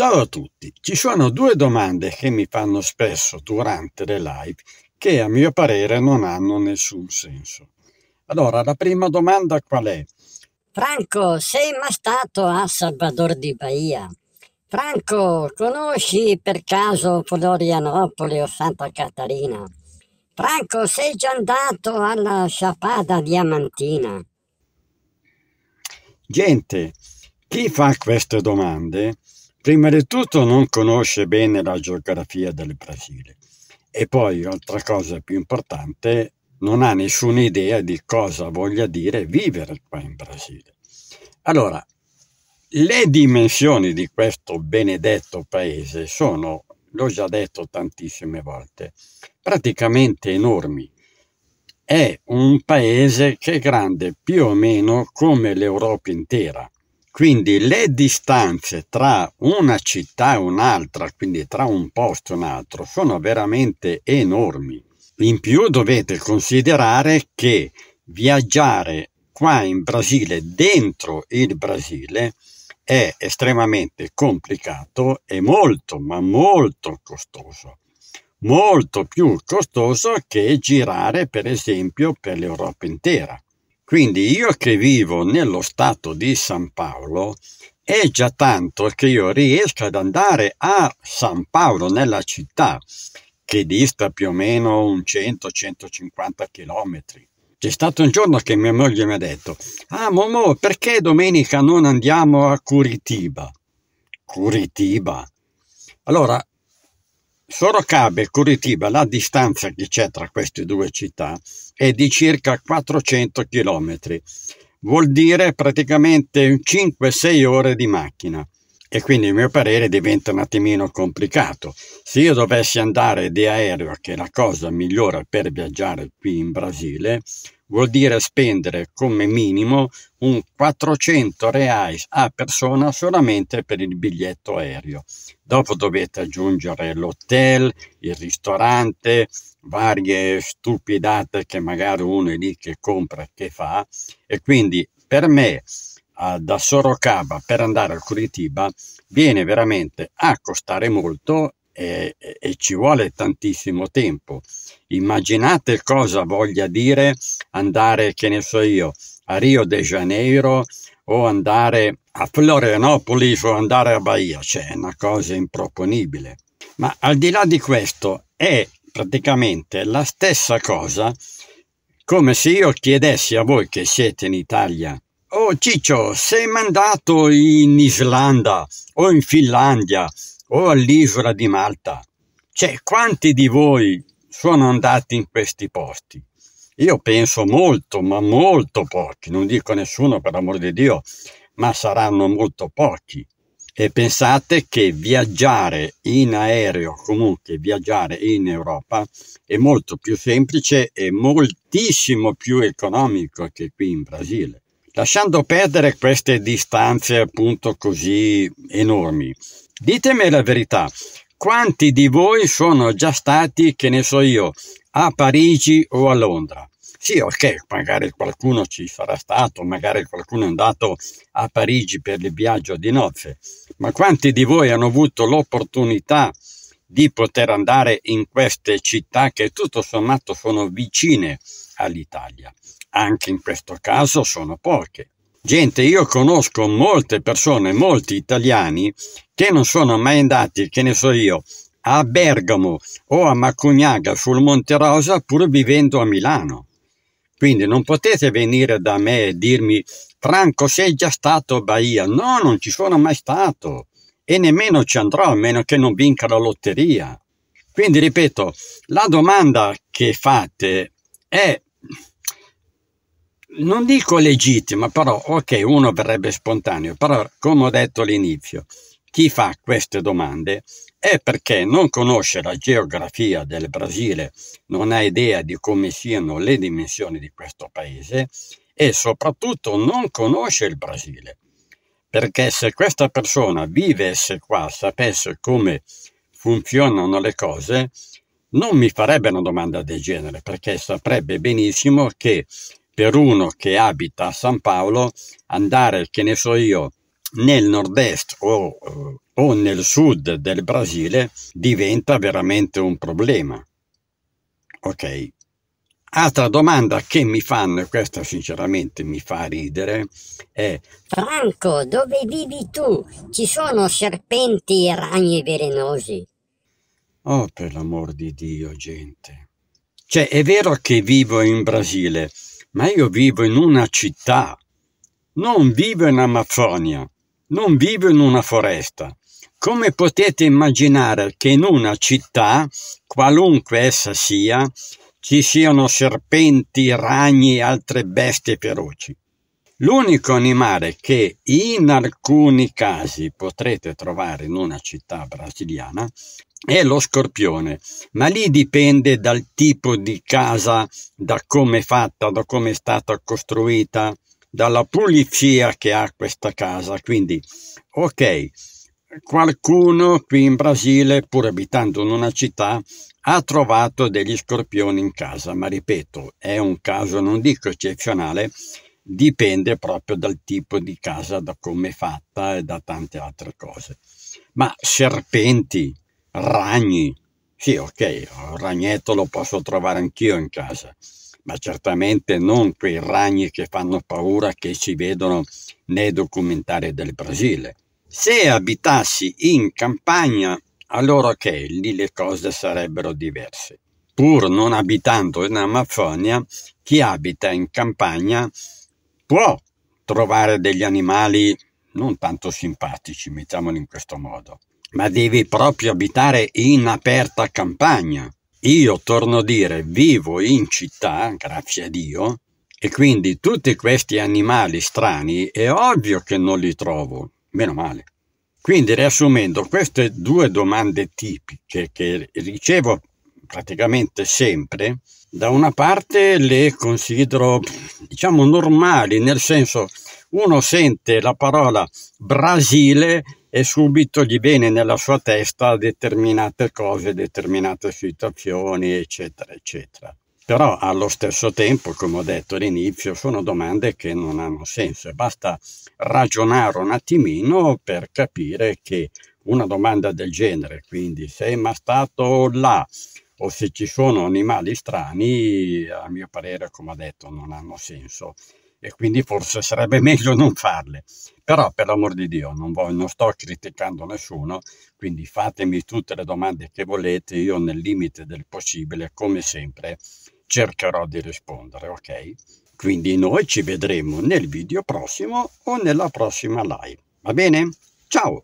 Ciao a tutti, ci sono due domande che mi fanno spesso durante le live che a mio parere non hanno nessun senso. Allora, la prima domanda qual è? Franco, sei mai stato a Salvador di Bahia? Franco, conosci per caso Florianopoli o Santa Catarina? Franco, sei già andato alla Sciapada Diamantina? Gente, chi fa queste domande Prima di tutto non conosce bene la geografia del Brasile e poi, altra cosa più importante, non ha nessuna idea di cosa voglia dire vivere qua in Brasile. Allora, le dimensioni di questo benedetto paese sono, l'ho già detto tantissime volte, praticamente enormi. È un paese che è grande più o meno come l'Europa intera quindi le distanze tra una città e un'altra, quindi tra un posto e un altro, sono veramente enormi. In più dovete considerare che viaggiare qua in Brasile, dentro il Brasile, è estremamente complicato e molto, ma molto costoso. Molto più costoso che girare, per esempio, per l'Europa intera. Quindi io che vivo nello stato di San Paolo, è già tanto che io riesco ad andare a San Paolo, nella città, che dista più o meno un 100-150 km. C'è stato un giorno che mia moglie mi ha detto, ah Momo, perché domenica non andiamo a Curitiba? Curitiba. Allora, Sorocaba e Curitiba la distanza che c'è tra queste due città è di circa 400 km, vuol dire praticamente 5-6 ore di macchina e quindi il mio parere diventa un attimino complicato. Se io dovessi andare di aereo, che è la cosa migliore per viaggiare qui in Brasile, vuol dire spendere come minimo un 400 reais a persona solamente per il biglietto aereo. Dopo dovete aggiungere l'hotel, il ristorante, varie stupidate che magari uno è lì che compra che fa e quindi per me da Sorocaba per andare al Curitiba viene veramente a costare molto e, e ci vuole tantissimo tempo. Immaginate cosa voglia dire andare, che ne so io, a Rio de Janeiro o andare a Florianopolis o andare a Bahia, cioè è una cosa improponibile. Ma al di là di questo è praticamente la stessa cosa come se io chiedessi a voi che siete in Italia Oh Ciccio, sei mandato in Islanda o in Finlandia o all'isola di Malta. Cioè, quanti di voi sono andati in questi posti? Io penso molto, ma molto pochi, non dico nessuno per l'amor di Dio, ma saranno molto pochi. E pensate che viaggiare in aereo, comunque viaggiare in Europa, è molto più semplice e moltissimo più economico che qui in Brasile lasciando perdere queste distanze appunto così enormi. Ditemi la verità, quanti di voi sono già stati, che ne so io, a Parigi o a Londra? Sì, ok, magari qualcuno ci sarà stato, magari qualcuno è andato a Parigi per il viaggio di nozze, ma quanti di voi hanno avuto l'opportunità di poter andare in queste città che tutto sommato sono vicine all'Italia? anche in questo caso sono poche. Gente, io conosco molte persone, molti italiani, che non sono mai andati, che ne so io, a Bergamo o a Macugnaga sul Monte Rosa pur vivendo a Milano. Quindi non potete venire da me e dirmi Franco sei già stato a Bahia. No, non ci sono mai stato e nemmeno ci andrò a meno che non vinca la lotteria. Quindi ripeto, la domanda che fate è non dico legittima, però ok, uno verrebbe spontaneo, però come ho detto all'inizio, chi fa queste domande è perché non conosce la geografia del Brasile, non ha idea di come siano le dimensioni di questo paese e soprattutto non conosce il Brasile. Perché se questa persona vivesse qua, sapesse come funzionano le cose, non mi farebbe una domanda del genere, perché saprebbe benissimo che per uno che abita a San Paolo andare, che ne so io, nel nord-est o, eh, o nel sud del Brasile diventa veramente un problema. Ok. Altra domanda che mi fanno, e questa sinceramente mi fa ridere, è... Franco, dove vivi tu? Ci sono serpenti e ragni velenosi. Oh, per l'amor di Dio, gente. Cioè, è vero che vivo in Brasile, ma io vivo in una città, non vivo in Amazzonia, non vivo in una foresta. Come potete immaginare che in una città, qualunque essa sia, ci siano serpenti, ragni e altre bestie feroci? L'unico animale che in alcuni casi potrete trovare in una città brasiliana è lo scorpione, ma lì dipende dal tipo di casa, da come è fatta, da come è stata costruita, dalla pulizia che ha questa casa. Quindi, ok, qualcuno qui in Brasile, pur abitando in una città, ha trovato degli scorpioni in casa, ma ripeto, è un caso non dico eccezionale dipende proprio dal tipo di casa, da come è fatta e da tante altre cose. Ma serpenti, ragni, sì, ok, un ragnetto lo posso trovare anch'io in casa, ma certamente non quei ragni che fanno paura che si vedono nei documentari del Brasile. Se abitassi in campagna, allora ok, lì le cose sarebbero diverse. Pur non abitando in Amazzonia, chi abita in campagna può trovare degli animali non tanto simpatici, mettiamoli in questo modo, ma devi proprio abitare in aperta campagna. Io torno a dire, vivo in città, grazie a Dio, e quindi tutti questi animali strani è ovvio che non li trovo, meno male. Quindi riassumendo queste due domande tipiche che ricevo praticamente sempre, da una parte le considero diciamo normali, nel senso uno sente la parola Brasile e subito gli viene nella sua testa determinate cose, determinate situazioni, eccetera, eccetera. Però allo stesso tempo, come ho detto all'inizio, sono domande che non hanno senso e basta ragionare un attimino per capire che una domanda del genere, quindi sei mai stato là, o se ci sono animali strani, a mio parere, come ha detto, non hanno senso e quindi forse sarebbe meglio non farle. Però per l'amor di Dio non, voglio, non sto criticando nessuno, quindi fatemi tutte le domande che volete, io nel limite del possibile, come sempre, cercherò di rispondere, ok? Quindi noi ci vedremo nel video prossimo o nella prossima live, va bene? Ciao!